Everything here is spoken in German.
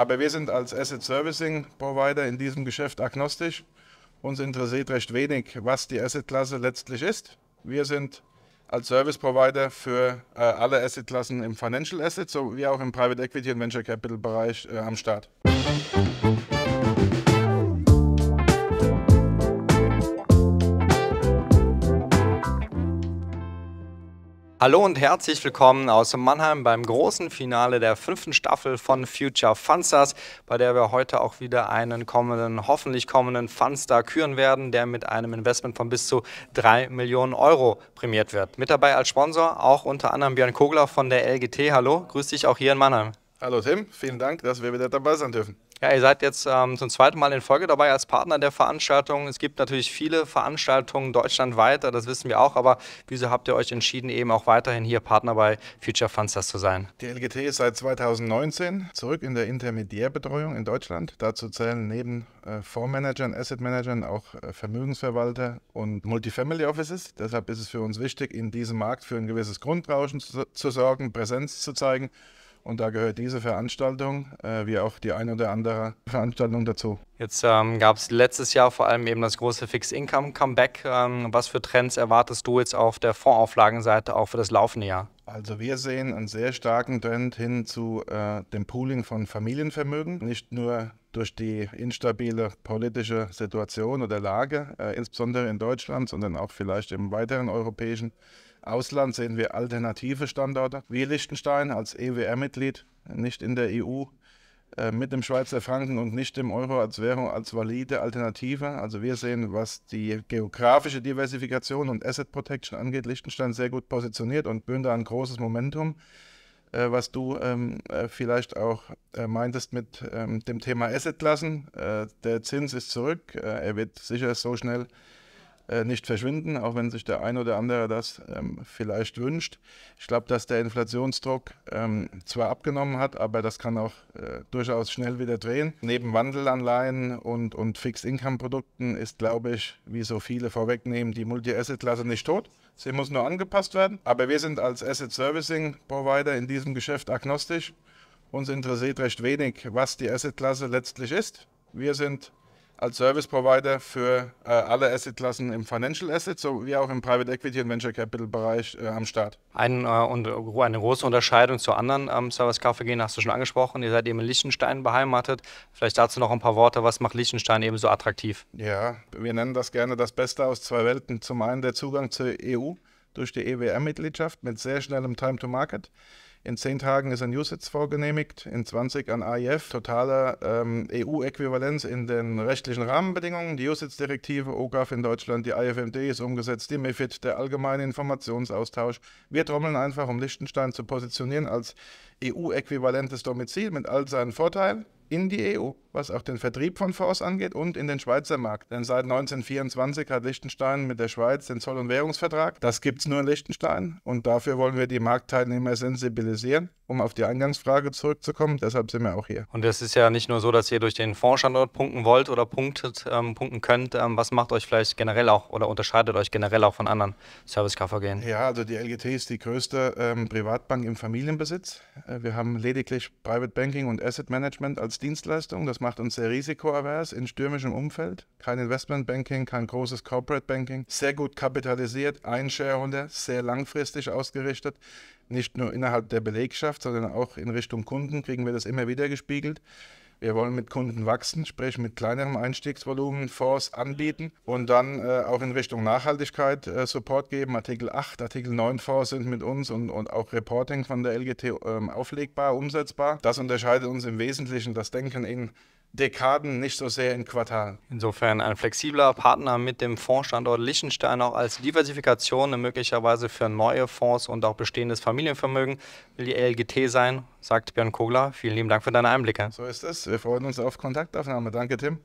Aber wir sind als Asset Servicing Provider in diesem Geschäft agnostisch. Uns interessiert recht wenig, was die Assetklasse letztlich ist. Wir sind als Service Provider für äh, alle Assetklassen im Financial Asset sowie auch im Private Equity und Venture Capital Bereich äh, am Start. Musik Hallo und herzlich willkommen aus Mannheim beim großen Finale der fünften Staffel von Future Funstars, bei der wir heute auch wieder einen kommenden, hoffentlich kommenden Funstar küren werden, der mit einem Investment von bis zu 3 Millionen Euro prämiert wird. Mit dabei als Sponsor auch unter anderem Björn Kogler von der LGT. Hallo, grüß dich auch hier in Mannheim. Hallo Tim, vielen Dank, dass wir wieder dabei sein dürfen. Ja, ihr seid jetzt ähm, zum zweiten Mal in Folge dabei als Partner der Veranstaltung. Es gibt natürlich viele Veranstaltungen deutschlandweit, das wissen wir auch, aber wieso habt ihr euch entschieden, eben auch weiterhin hier Partner bei Future Funsters zu sein? Die LGT ist seit 2019 zurück in der Intermediärbetreuung in Deutschland. Dazu zählen neben äh, Fondsmanagern, Assetmanagern auch äh, Vermögensverwalter und Multifamily Offices. Deshalb ist es für uns wichtig, in diesem Markt für ein gewisses Grundrauschen zu, zu sorgen, Präsenz zu zeigen und da gehört diese Veranstaltung, äh, wie auch die ein oder andere Veranstaltung dazu. Jetzt ähm, gab es letztes Jahr vor allem eben das große Fixed Income Comeback. Ähm, was für Trends erwartest du jetzt auf der Fondsauflagenseite auch für das laufende Jahr? Also wir sehen einen sehr starken Trend hin zu äh, dem Pooling von Familienvermögen. Nicht nur durch die instabile politische Situation oder Lage, äh, insbesondere in Deutschland, sondern auch vielleicht im weiteren europäischen Ausland, sehen wir alternative Standorte, wie Liechtenstein als EWR-Mitglied, nicht in der EU, äh, mit dem Schweizer Franken und nicht dem Euro als Währung als valide Alternative. Also wir sehen, was die geografische Diversifikation und Asset Protection angeht, Liechtenstein sehr gut positioniert und bünde ein großes Momentum äh, was du ähm, äh, vielleicht auch äh, meintest mit ähm, dem Thema Assetklassen. Äh, der Zins ist zurück. Äh, er wird sicher so schnell äh, nicht verschwinden, auch wenn sich der ein oder andere das ähm, vielleicht wünscht. Ich glaube, dass der Inflationsdruck ähm, zwar abgenommen hat, aber das kann auch äh, durchaus schnell wieder drehen. Neben Wandelanleihen und, und Fixed-Income-Produkten ist, glaube ich, wie so viele vorwegnehmen, die Multi-Asset-Klasse nicht tot. Sie muss nur angepasst werden. Aber wir sind als Asset-Servicing-Provider in diesem Geschäft agnostisch. Uns interessiert recht wenig, was die Asset-Klasse letztlich ist. Wir sind als Service Provider für äh, alle Assetklassen im Financial Asset sowie auch im Private Equity und Venture Capital Bereich äh, am Start. Ein, äh, und, äh, eine große Unterscheidung zu anderen ähm, Service KVG hast du schon angesprochen. Ihr seid eben in Liechtenstein beheimatet. Vielleicht dazu noch ein paar Worte. Was macht Liechtenstein eben so attraktiv? Ja, wir nennen das gerne das Beste aus zwei Welten. Zum einen der Zugang zur EU durch die EWR-Mitgliedschaft mit sehr schnellem Time to Market. In zehn Tagen ist ein USITS vorgenehmigt, in 20 an AIF, totale ähm, EU-Äquivalenz in den rechtlichen Rahmenbedingungen, die USITS-Direktive, OGAF in Deutschland, die IFMD ist umgesetzt, die MIFID, e der allgemeine Informationsaustausch. Wir trommeln einfach, um Liechtenstein zu positionieren als EU-äquivalentes Domizil mit all seinen Vorteilen in die EU, was auch den Vertrieb von Fonds angeht und in den Schweizer Markt. Denn seit 1924 hat Liechtenstein mit der Schweiz den Zoll- und Währungsvertrag. Das gibt es nur in Liechtenstein und dafür wollen wir die Marktteilnehmer sensibilisieren, um auf die Eingangsfrage zurückzukommen. Deshalb sind wir auch hier. Und es ist ja nicht nur so, dass ihr durch den Fondsstandort punkten wollt oder punktet, ähm, punkten könnt. Ähm, was macht euch vielleicht generell auch oder unterscheidet euch generell auch von anderen Service-KVGen? Ja, also die LGT ist die größte ähm, Privatbank im Familienbesitz. Äh, wir haben lediglich Private Banking und Asset Management als Dienstleistung. Das macht uns sehr risikoavers in stürmischem Umfeld. Kein Investment Banking, kein großes Corporate Banking. Sehr gut kapitalisiert, ein Shareholder, sehr langfristig ausgerichtet. Nicht nur innerhalb der Belegschaft, sondern auch in Richtung Kunden kriegen wir das immer wieder gespiegelt. Wir wollen mit Kunden wachsen, sprich mit kleinerem Einstiegsvolumen Fonds anbieten und dann äh, auch in Richtung Nachhaltigkeit äh, Support geben. Artikel 8, Artikel 9 Fonds sind mit uns und, und auch Reporting von der LGT äh, auflegbar, umsetzbar. Das unterscheidet uns im Wesentlichen das Denken in Dekaden, nicht so sehr in Quartalen. Insofern ein flexibler Partner mit dem Fondsstandort Liechtenstein auch als Diversifikation möglicherweise für neue Fonds und auch bestehendes Familienvermögen will die LGT sein sagt Björn Kogler. Vielen lieben Dank für deine Einblicke. So ist es. Wir freuen uns auf Kontaktaufnahme. Danke, Tim.